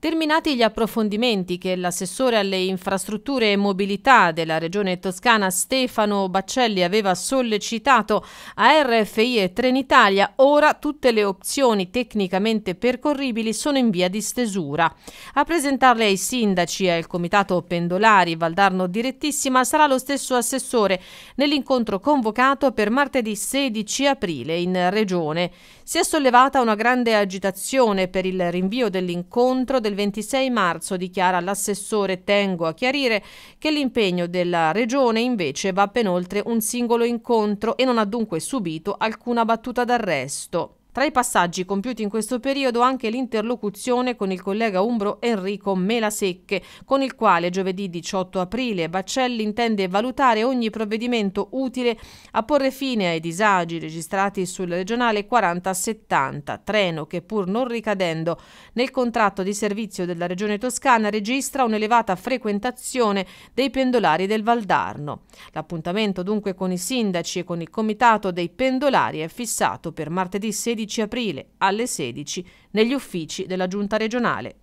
Terminati gli approfondimenti che l'assessore alle infrastrutture e mobilità della regione toscana Stefano Baccelli aveva sollecitato a RFI e Trenitalia, ora tutte le opzioni tecnicamente percorribili sono in via di stesura. A presentarle ai sindaci e al comitato pendolari Valdarno Direttissima sarà lo stesso assessore nell'incontro convocato per martedì 16 aprile in regione. Si è sollevata una grande agitazione per il rinvio dell'incontro del del 26 marzo, dichiara l'assessore Tengo a chiarire che l'impegno della Regione invece va ben oltre un singolo incontro e non ha dunque subito alcuna battuta d'arresto. Tra i passaggi compiuti in questo periodo anche l'interlocuzione con il collega umbro Enrico Melasecche, con il quale giovedì 18 aprile Baccelli intende valutare ogni provvedimento utile a porre fine ai disagi registrati sul regionale 4070, treno che pur non ricadendo nel contratto di servizio della regione toscana registra un'elevata frequentazione dei pendolari del Valdarno. L'appuntamento dunque con i sindaci e con il comitato dei pendolari è fissato per martedì 16 16 aprile alle 16 negli uffici della Giunta regionale